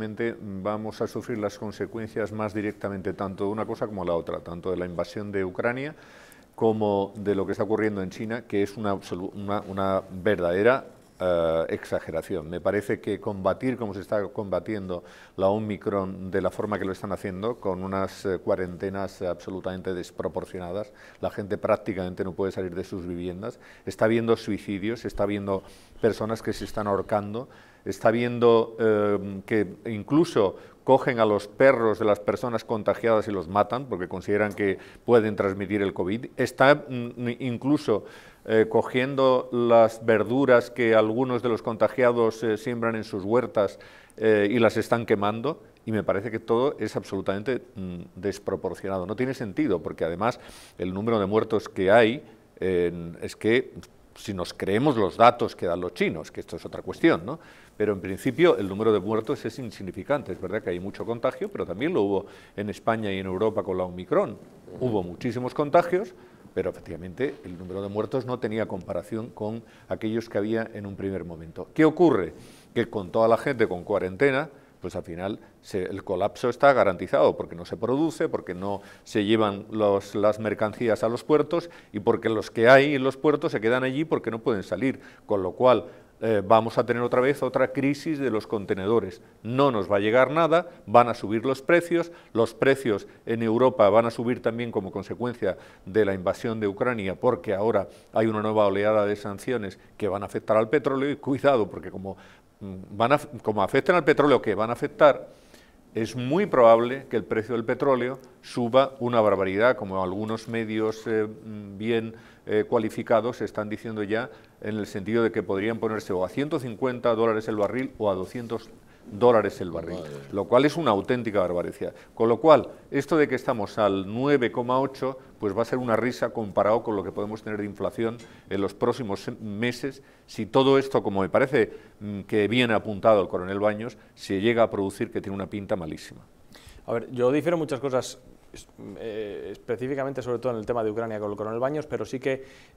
vamos a sufrir las consecuencias más directamente tanto de una cosa como de la otra, tanto de la invasión de Ucrania como de lo que está ocurriendo en China, que es una, una, verdadera eh, exageración. Me parece que combatir como se está combatiendo la Omicron de la forma que lo están haciendo, con unas eh, cuarentenas absolutamente desproporcionadas, la gente prácticamente no puede salir de sus viviendas, está viendo suicidios, está viendo personas que se están ahorcando, está viendo em, que incluso cogen a los perros de las personas contagiadas y los matan porque consideran que pueden transmitir el COVID. Está mm, incluso eh, cogiendo las verduras que algunos de los contagiados eh, siembran en sus huertas eh, y las están quemando. Y me parece que todo es absolutamente mm, desproporcionado. No tiene sentido, porque además el número de muertos que hay es que si nos creemos los datos que dan los chinos, que esto es otra cuestión, ¿no? Pero en principio el número de muertos es insignificante. Es verdad que hay mucho contagio, pero también lo hubo en España y en Europa con la Omicron. Hubo muchísimos contagios, pero efectivamente el número de muertos no tenía comparación con aquellos que había en un primer momento. ¿Qué ocurre? Que con toda la gente con cuarentena, pues al final el colapso está garantizado porque no se produce, porque no se llevan las mercancías a los puertos y porque los que hay en los puertos se quedan allí porque no pueden salir, con lo cual eh, vamos a tener otra vez otra crisis de los contenedores. No nos va a llegar nada, van a subir los precios, los precios en Europa van a subir también como consecuencia de la invasión de Ucrania, porque ahora hay una nueva oleada de sanciones que van a afectar al petróleo y cuidado, porque como Mm, van como afectan al petróleo, que van a afectar, es muy probable que el precio del petróleo suba una barbaridad, como algunos medios eh, mm, bien eh, cualificados están diciendo ya, en el sentido de que podrían ponerse o a 150 dólares el barril o a 200 dólares el barril, lo cual es una auténtica barbaridad. Con lo cual, esto de que estamos al 9,8, pues va a ser una risa comparado con lo que podemos tener de inflación en los próximos meses, si todo esto, como me parece mm, que viene apuntado el coronel Baños, se llega a producir que tiene una pinta malísima. A ver, yo difiero muchas cosas eh, específicamente sobre todo en el tema de Ucrania con el coronel Baños, pero sí que